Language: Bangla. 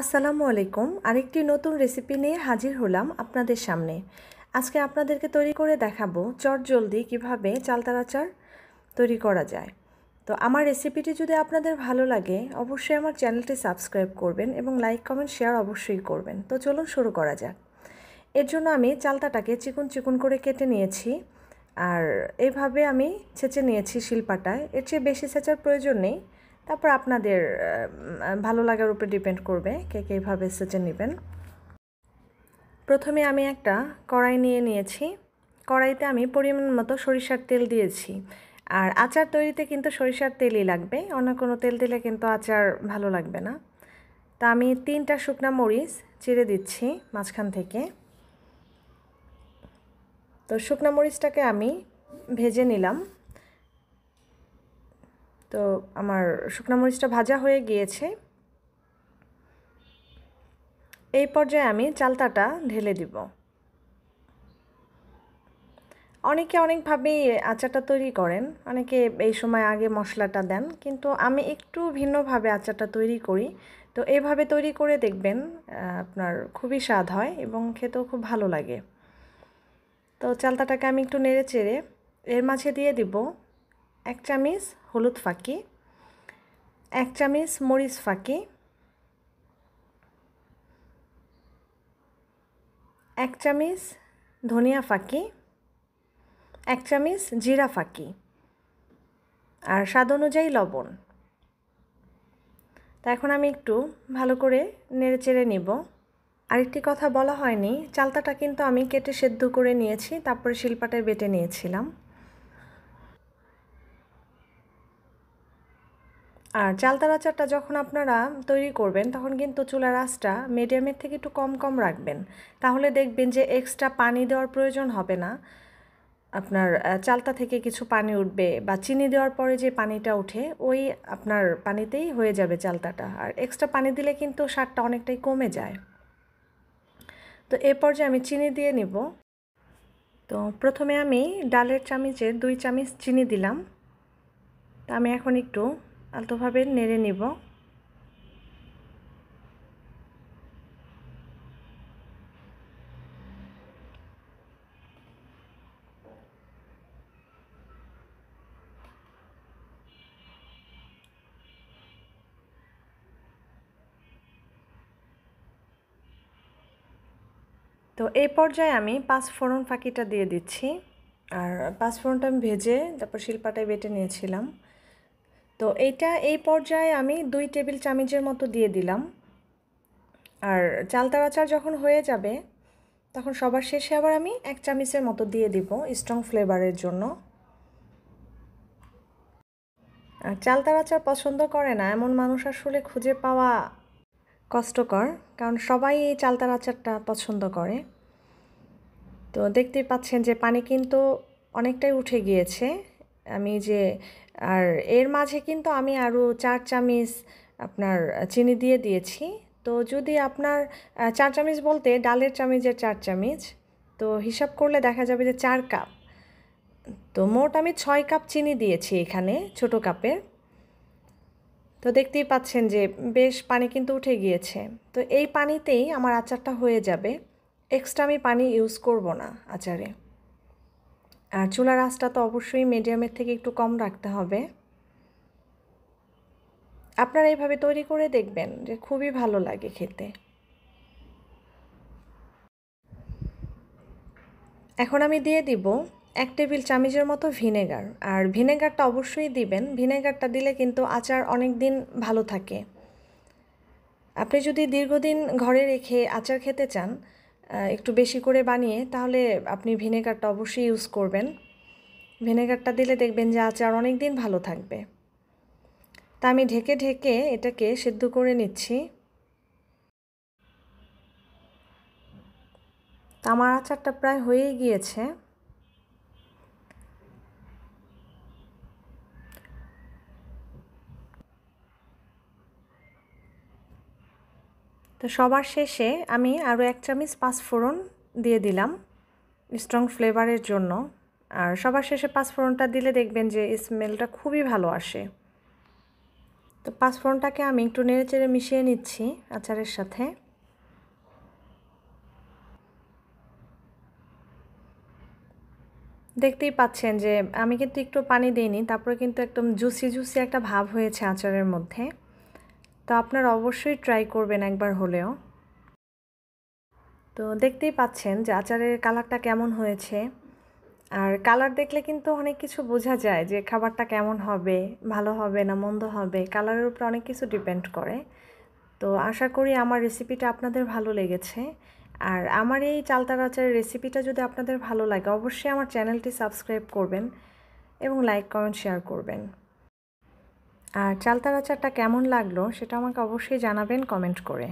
আসসালামু আলাইকুম আরেকটি নতুন রেসিপি নিয়ে হাজির হলাম আপনাদের সামনে আজকে আপনাদেরকে তৈরি করে দেখাবো চট জলদি কীভাবে চালতারাচার তৈরি করা যায় তো আমার রেসিপিটি যদি আপনাদের ভালো লাগে অবশ্যই আমার চ্যানেলটি সাবস্ক্রাইব করবেন এবং লাইক কমেন্ট শেয়ার অবশ্যই করবেন তো চলুন শুরু করা যাক এর জন্য আমি চালতাটাকে চিকন চিকন করে কেটে নিয়েছি আর এইভাবে আমি ছেঁচে নিয়েছি শিলপাটায় এর চেয়ে বেশি ছেঁচার প্রয়োজন নেই তারপর আপনাদের ভালো লাগার উপরে ডিপেন্ড করবে কে কে এইভাবে সেচে নেবেন প্রথমে আমি একটা কড়াই নিয়ে নিয়েছি কড়াইতে আমি পরিমাণ মতো সরিষার তেল দিয়েছি আর আচার তৈরিতে কিন্তু সরিষার তেলই লাগবে অন্য কোনো তেল দিলে কিন্তু আচার ভালো লাগবে না তা আমি তিনটা শুকনো মরিচ চিড়ে দিচ্ছি মাঝখান থেকে তো শুকনো মরিচটাকে আমি ভেজে নিলাম তো আমার শুকনা মরিচটা ভাজা হয়ে গিয়েছে এই পর্যায়ে আমি চালতাটা ঢেলে দিব অনেকে অনেকভাবেই আচারটা তৈরি করেন অনেকে এই সময় আগে মশলাটা দেন কিন্তু আমি একটু ভিন্নভাবে আচারটা তৈরি করি তো এভাবে তৈরি করে দেখবেন আপনার খুবই স্বাদ হয় এবং খেতেও খুব ভালো লাগে তো চালতাটাকে আমি একটু নেড়ে চেড়ে এর মাঝে দিয়ে দিব এক চামিচ হলুদ ফাঁকি এক চামচ মরিচ ফাঁকি এক চামচ ধনিয়া ফাঁকি এক চামচ জিরা ফাঁকি আর স্বাদ অনুযায়ী লবণ তা এখন আমি একটু ভালো করে নেড়ে চেড়ে নিব আরেকটি কথা বলা হয়নি চালতাটা কিন্তু আমি কেটে সেদ্ধ করে নিয়েছি তারপরে শিলপাটায় বেটে নিয়েছিলাম আর চালতার আচারটা যখন আপনারা তৈরি করবেন তখন কিন্তু চুলার আঁচটা মিডিয়ামের থেকে একটু কম কম রাখবেন তাহলে দেখবেন যে এক্সট্রা পানি দেওয়ার প্রয়োজন হবে না আপনার চালতা থেকে কিছু পানি উঠবে বা চিনি দেওয়ার পরে যে পানিটা উঠে ওই আপনার পানিতেই হয়ে যাবে চালতাটা আর এক্সট্রা পানি দিলে কিন্তু স্বাদটা অনেকটাই কমে যায় তো এ পর্যায়ে আমি চিনি দিয়ে নিব তো প্রথমে আমি ডালের চামিচে দুই চামিচ চিনি দিলাম তা আমি এখন একটু আলতোভাবে নেড়ে নিব তো এই পর্যায়ে আমি পাঁচ ফোড়ন ফাঁকিটা দিয়ে দিচ্ছি আর পাঁচ ফোড়নটা আমি ভেজে তারপর শিলপাটায় বেটে নিয়েছিলাম তো এইটা এই পর্যায়ে আমি দুই টেবিল চামচের মতো দিয়ে দিলাম আর চালতার আচার যখন হয়ে যাবে তখন সবার শেষে আবার আমি এক চামচের মতো দিয়ে দিব স্ট্রং ফ্লেভারের জন্য আর চালতার আচার পছন্দ করে না এমন মানুষ আসলে খুঁজে পাওয়া কষ্টকর কারণ সবাই এই চালতার আচারটা পছন্দ করে তো দেখতে পাচ্ছেন যে পানি কিন্তু অনেকটাই উঠে গিয়েছে আমি যে আর এর মাঝে কিন্তু আমি আরও চার চামিচ আপনার চিনি দিয়ে দিয়েছি তো যদি আপনার চার চামিচ বলতে ডালের চামিচের চার চামিচ তো হিসাব করলে দেখা যাবে যে চার কাপ তো মোট আমি ছয় কাপ চিনি দিয়েছি এখানে ছোট কাপে তো দেখতেই পাচ্ছেন যে বেশ পানি কিন্তু উঠে গিয়েছে তো এই পানিতেই আমার আচারটা হয়ে যাবে এক্সট্রা আমি পানি ইউজ করব না আচারে আর চুলার আঁচটা তো অবশ্যই মিডিয়ামের থেকে একটু কম রাখতে হবে আপনারা এইভাবে তৈরি করে দেখবেন যে খুবই ভালো লাগে খেতে এখন আমি দিয়ে দিব এক টেবিল চামিজের মতো ভিনেগার আর ভিনেগারটা অবশ্যই দিবেন ভিনেগারটা দিলে কিন্তু আচার অনেক দিন ভালো থাকে আপনি যদি দীর্ঘদিন ঘরে রেখে আচার খেতে চান একটু বেশি করে বানিয়ে তাহলে আপনি ভিনেগারটা অবশ্যই ইউজ করবেন ভিনেগারটা দিলে দেখবেন যে আচার অনেক দিন ভালো থাকবে তা আমি ঢেকে ঢেকে এটাকে সেদ্ধ করে নিচ্ছি আমার আচারটা প্রায় হয়েই গিয়েছে তো সবার শেষে আমি আরও এক চামচ পাঁচফোড়ন দিয়ে দিলাম স্ট্রং ফ্লেভারের জন্য আর সবার শেষে পাঁচফোড়নটা দিলে দেখবেন যে স্মেলটা খুবই ভালো আসে তো পাঁচফোড়নটাকে আমি একটু নেড়ে চেড়ে মিশিয়ে নিচ্ছি আচারের সাথে দেখতেই পাচ্ছেন যে আমি কিন্তু একটু পানি দিইনি তারপরে কিন্তু একদম জুসি জুসি একটা ভাব হয়েছে আচারের মধ্যে তো আপনারা অবশ্যই ট্রাই করবেন একবার হলেও তো দেখতেই পাচ্ছেন যে আচারের কালারটা কেমন হয়েছে আর কালার দেখলে কিন্তু অনেক কিছু বোঝা যায় যে খাবারটা কেমন হবে ভালো হবে না মন্দ হবে কালারের উপর অনেক কিছু ডিপেন্ড করে তো আশা করি আমার রেসিপিটা আপনাদের ভালো লেগেছে আর আমার এই চালতার আচারের রেসিপিটা যদি আপনাদের ভালো লাগে অবশ্যই আমার চ্যানেলটি সাবস্ক্রাইব করবেন এবং লাইক কমেন্ট শেয়ার করবেন আর চালতার আচারটা কেমন লাগলো সেটা আমাকে অবশ্যই জানাবেন কমেন্ট করে